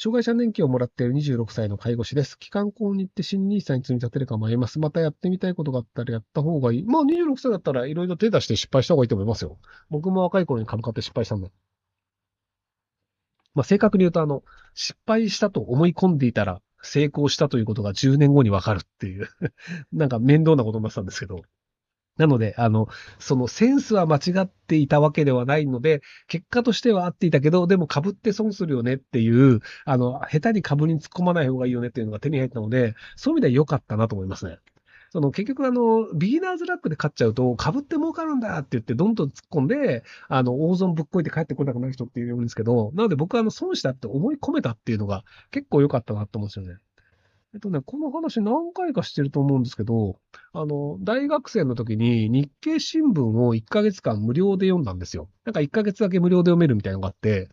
障害者年金をもらっている26歳の介護士です。機関校に行って新 nisa に積み立てるか迷います。またやってみたいことがあったらやった方がいい。まあ26歳だったらいろいろ手出して失敗した方がいいと思いますよ。僕も若い頃に株買って失敗したんで。まあ正確に言うとあの、失敗したと思い込んでいたら成功したということが10年後にわかるっていう なんか面倒なことになってたんですけど。なので、あの、そのセンスは間違っていたわけではないので、結果としては合っていたけど、でも被って損するよねっていう、あの、下手に株に突っ込まない方がいいよねっていうのが手に入ったので、そういう意味では良かったなと思いますね。その結局あの、ビギナーズラックで勝っちゃうと、被って儲かるんだって言って、どんどん突っ込んで、あの、大損ぶっこいて帰ってこなくなる人っているんですけど、なので僕はあの、損したって思い込めたっていうのが結構良かったなと思うんですよね。えっとね、この話何回かしてると思うんですけど、あの、大学生の時に日経新聞を1ヶ月間無料で読んだんですよ。なんか1ヶ月だけ無料で読めるみたいなのがあって、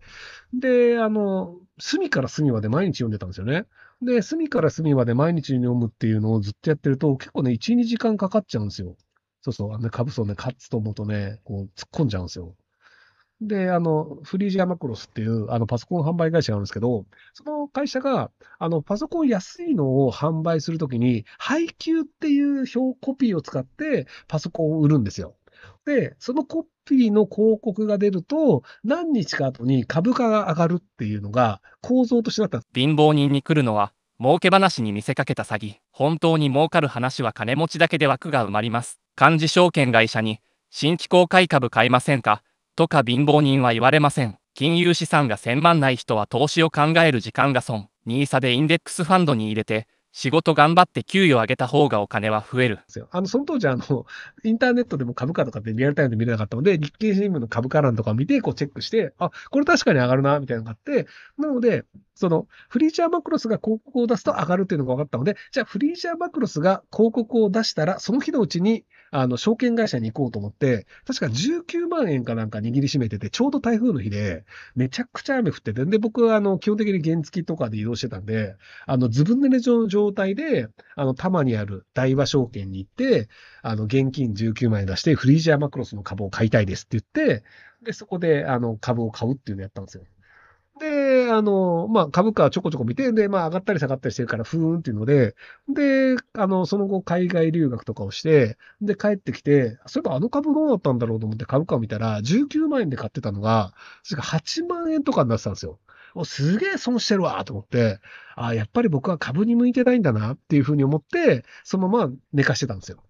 で、あの、隅から隅まで毎日読んでたんですよね。で、隅から隅まで毎日読むっていうのをずっとやってると、結構ね、1、2時間かかっちゃうんですよ。そうそう、あのね、株そうね、勝つと思うとね、こう、突っ込んじゃうんですよ。で、あの、フリージアマクロスっていう、あの、パソコン販売会社があるんですけど、その会社が、あの、パソコン安いのを販売するときに、配給っていう表コピーを使って、パソコンを売るんですよ。で、そのコピーの広告が出ると、何日か後に株価が上がるっていうのが構造としてだった貧乏人に来るのは、儲け話に見せかけた詐欺。本当に儲かる話は金持ちだけで枠が埋まります。漢字証券会社に、新規公開株買いませんかとか貧乏人は言われません。金融資産が1000万ない人は投資を考える時間が損。nisa でインデックスファンドに入れて、仕事頑張って給与上げた方がお金は増える。あの、その当時、あの、インターネットでも株価とかってリアルタイムで見れなかったので、日経新聞の株価欄とか見て、こうチェックして、あ、これ確かに上がるな、みたいなのがあって、なので、その、フリーチャーマクロスが広告を出すと上がるっていうのが分かったので、じゃあフリーチャーマクロスが広告を出したら、その日のうちにあの、証券会社に行こうと思って、確か19万円かなんか握りしめてて、ちょうど台風の日で、めちゃくちゃ雨降ってて、で、僕はあの、基本的に原付とかで移動してたんで、あの、ずぶ濡れの状態で、あの、多摩にある大和証券に行って、あの、現金19万円出して、フリージアマクロスの株を買いたいですって言って、で、そこで、あの、株を買うっていうのをやったんですよ。で、あの、まあ、株価ちょこちょこ見て、で、まあ、上がったり下がったりしてるから、ふーんっていうので、で、あの、その後、海外留学とかをして、で、帰ってきて、そういえばあの株どうだったんだろうと思って株価を見たら、19万円で買ってたのが、それが8万円とかになってたんですよ。すげえ損してるわと思って、あやっぱり僕は株に向いてないんだなっていうふうに思って、そのまま寝かしてたんですよ。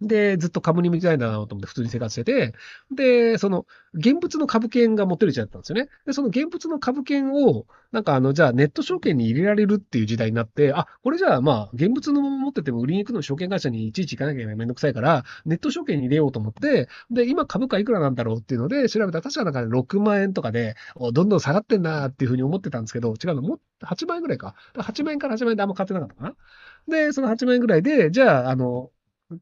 で、ずっと株に向きたいんだなと思って普通に生活してて、で、その、現物の株券が持てるちゃったんですよね。で、その現物の株券を、なんかあの、じゃあネット証券に入れられるっていう時代になって、あ、これじゃあまあ、現物のもの持ってても売りに行くの証券会社にいちいち行かなきゃめんどくさいから、ネット証券に入れようと思って、で、今株価いくらなんだろうっていうので、調べたら確かなんか6万円とかで、どんどん下がってんなっていうふうに思ってたんですけど、違うの、も8万円ぐらいか。8万円から8万円であんま買ってなかったかな。で、その8万円ぐらいで、じゃあ、あの、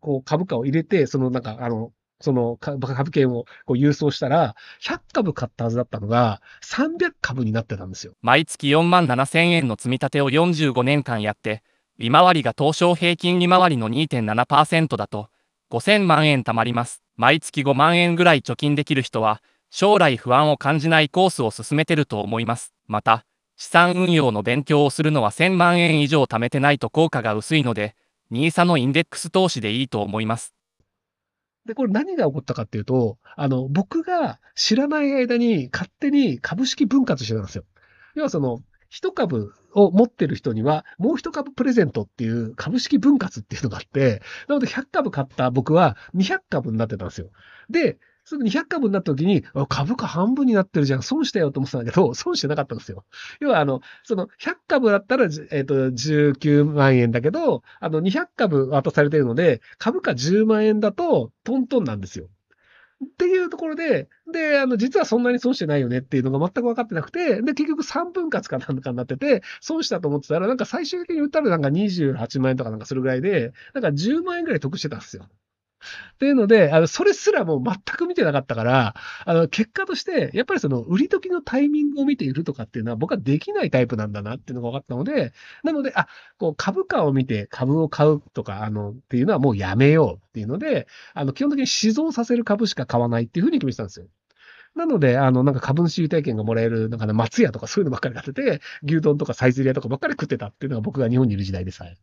こう株価を入れて、そのなんか、あの、その株券をこう郵送したら、100株買ったはずだったのが、300株になってたんですよ。毎月4万7000円の積み立てを45年間やって、利回りが東証平均利回りの2.7%だと、5000万円貯まります。毎月5万円ぐらい貯金できる人は、将来不安を感じないコースを進めてると思います。また、資産運用の勉強をするのは1000万円以上貯めてないと効果が薄いので、ニーサのインデックス投資でいいと思います。で、これ何が起こったかっていうと、あの、僕が知らない間に勝手に株式分割してたんですよ。要はその、一株を持ってる人には、もう一株プレゼントっていう株式分割っていうのがあって、なので100株買った僕は200株になってたんですよ。で、その200株になった時に、株価半分になってるじゃん、損したよと思ってたんだけど、損してなかったんですよ。要は、あの、その100株だったら、えっ、ー、と、19万円だけど、あの、200株渡されてるので、株価10万円だと、トントンなんですよ。っていうところで、で、あの、実はそんなに損してないよねっていうのが全く分かってなくて、で、結局3分割かなんかになってて、損したと思ってたら、なんか最終的に売ったらなんか28万円とかなんかするぐらいで、なんか10万円ぐらい得してたんですよ。っていうので、あの、それすらもう全く見てなかったから、あの、結果として、やっぱりその、売り時のタイミングを見ているとかっていうのは、僕はできないタイプなんだなっていうのが分かったので、なので、あ、こう、株価を見て株を買うとか、あの、っていうのはもうやめようっていうので、あの、基本的に死蔵させる株しか買わないっていうふうに決めてたんですよ。なので、あの、なんか株主優待券がもらえる、なんか、ね、松屋とかそういうのばっかり買ってて、牛丼とかサイゼリヤとかばっかり食ってたっていうのが僕が日本にいる時代でさえ。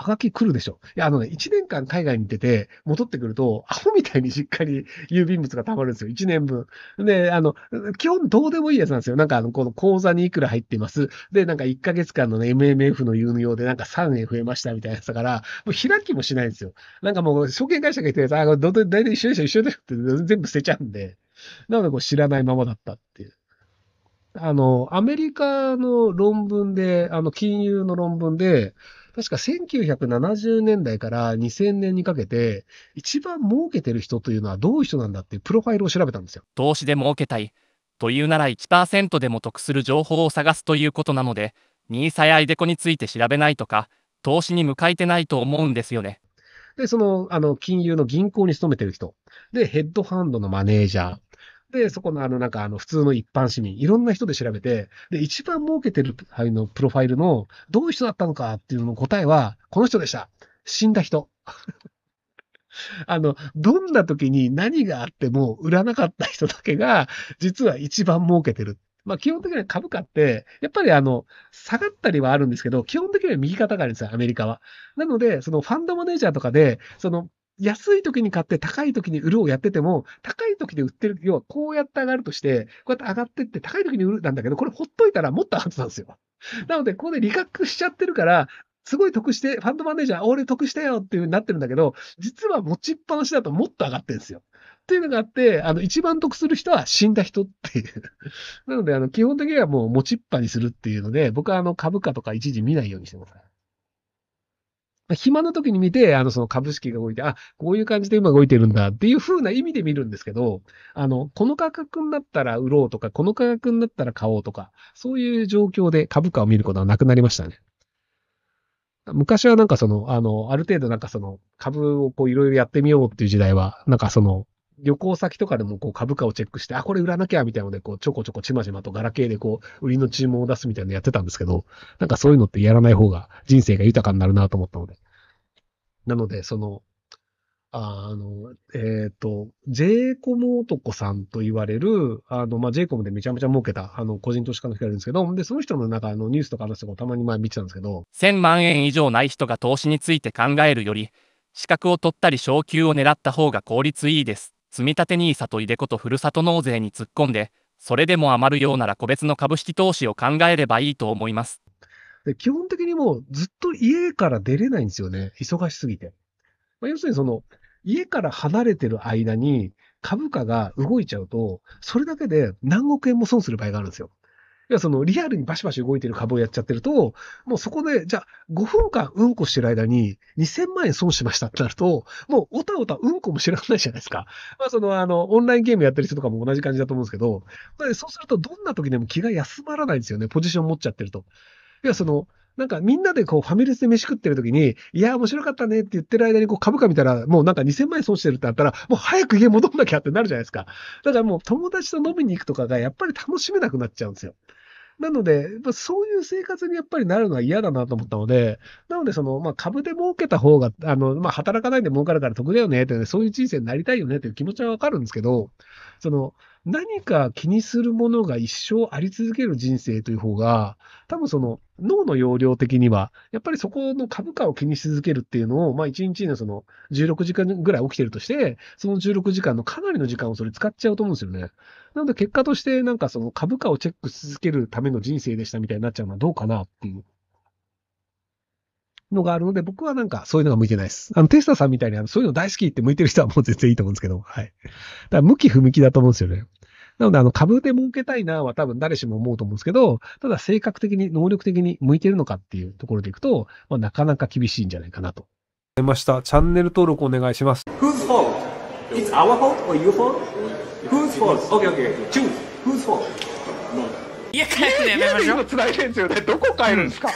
はがき来るでしょ。いや、あのね、一年間海外に出て、戻ってくると、アホみたいにしっかり郵便物が溜まるんですよ。一年分。で、あの、基本どうでもいいやつなんですよ。なんか、あの、この口座にいくら入ってます。で、なんか1ヶ月間のね、MMF の有用でなんか3円増えましたみたいなやつだから、もう開きもしないんですよ。なんかもう、証券会社が言ってるやつ、あ、どい大体一緒でしょ、一緒でしょって全部捨てちゃうんで。なので、こう、知らないままだったっていう。あの、アメリカの論文で、あの、金融の論文で、確か1970年代から2000年にかけて、一番儲けてる人というのはどういう人なんだっていうプロファイルを調べたんですよ。投資で儲けたいというなら1%でも得する情報を探すということなので、NISA やイデコについて調べないとか、投資に向かえてないと思うんですよね。で、その、あの、金融の銀行に勤めてる人。で、ヘッドファンドのマネージャー。で、そこのあの、なんかあの、普通の一般市民、いろんな人で調べて、で、一番儲けてる、あの、プロファイルの、どういう人だったのかっていうのの答えは、この人でした。死んだ人。あの、どんな時に何があっても売らなかった人だけが、実は一番儲けてる。まあ、基本的には株価って、やっぱりあの、下がったりはあるんですけど、基本的には右肩あるんですよ、アメリカは。なので、そのファンドマネージャーとかで、その安い時に買って高い時に売るをやってても、高い時で売ってる、要はこうやって上がるとして、こうやって上がってって高い時に売るなんだけど、これほっといたらもっと上がってたんですよ。なので、ここで利確しちゃってるから、すごい得して、ファンドマネージャー、俺得したよっていう風になってるんだけど、実は持ちっぱなしだともっと上がってるんですよ。っていうのがあって、あの、一番得する人は死んだ人っていう。なので、あの、基本的にはもう持ちっぱにするっていうので、僕はあの、株価とか一時見ないようにしてます。暇な時に見て、あの、その株式が動いて、あ、こういう感じで今動いてるんだっていう風な意味で見るんですけど、あの、この価格になったら売ろうとか、この価格になったら買おうとか、そういう状況で株価を見ることはなくなりましたね。昔はなんかその、あの、ある程度なんかその、株をこういろいろやってみようっていう時代は、なんかその、旅行先とかでもこう株価をチェックして、あ、これ売らなきゃみたいなので、こうちょこちょこちまちまとガラケーでこう、売りの注文を出すみたいなのやってたんですけど、なんかそういうのってやらない方が人生が豊かになるなと思ったので。なので、その、あの、えっ、ー、と、j コム男さんと言われる、あの、まあ、j コムでめちゃめちゃ儲けた、あの、個人投資家の人がいるんですけど、で、その人の中のニュースとか話とかたまに前見てたんですけど、1000万円以上ない人が投資について考えるより、資格を取ったり昇給を狙った方が効率いいです。積立 NISA といでことふるさと納税に突っ込んで、それでも余るようなら個別の株式投資を考えればいいと思います。で基本的にもうずっと家から出れないんですよね。忙しすぎて。まあ、要するにその、家から離れてる間に株価が動いちゃうと、それだけで何億円も損する場合があるんですよ。いや、その、リアルにバシバシ動いてる株をやっちゃってると、もうそこで、じゃあ、5分間うんこしてる間に2000万円損しましたってなると、もう、おたおたうんこも知らないじゃないですか。まあ、その、あの、オンラインゲームやってる人とかも同じ感じだと思うんですけど、そうすると、どんな時でも気が休まらないんですよね、ポジション持っちゃってると。いや、その、なんかみんなでこうファミレスで飯食ってる時に、いや、面白かったねって言ってる間にこう株価見たら、もうなんか2000万円損してるってなったら、もう早く家戻んなきゃってなるじゃないですか。だからもう友達と飲みに行くとかがやっぱり楽しめなくなっちゃうんですよ。なので、まあ、そういう生活にやっぱりなるのは嫌だなと思ったので、なので、その、まあ、株で儲けた方が、あの、まあ、働かないで儲かるから得だよねって、ね、そういう人生になりたいよねっていう気持ちはわかるんですけど、その、何か気にするものが一生あり続ける人生という方が、多分その、脳の容量的には、やっぱりそこの株価を気にし続けるっていうのを、まあ1日のその16時間ぐらい起きてるとして、その16時間のかなりの時間をそれ使っちゃうと思うんですよね。なので結果としてなんかその株価をチェックし続けるための人生でしたみたいになっちゃうのはどうかなっていう。のがあるので、僕はなんかそういうのが向いてないです。あの、テスタさんみたいにあのそういうの大好きって向いてる人はもう全然いいと思うんですけど、はい。だから向き不向きだと思うんですよね。なので、あの、株で儲けたいなは多分誰しも思うと思うんですけど、ただ性格的に、能力的に向いてるのかっていうところでいくと、まあ、なかなか厳しいんじゃないかなと。出ました。チャンネル登録お願いします。Whose fault? It's our fault or your fault? Whose fault? Okay, okay, okay. Choose. Whose fault? や、帰ってやめましょう。家で今繋いでるんですよね。どこ帰るんですか、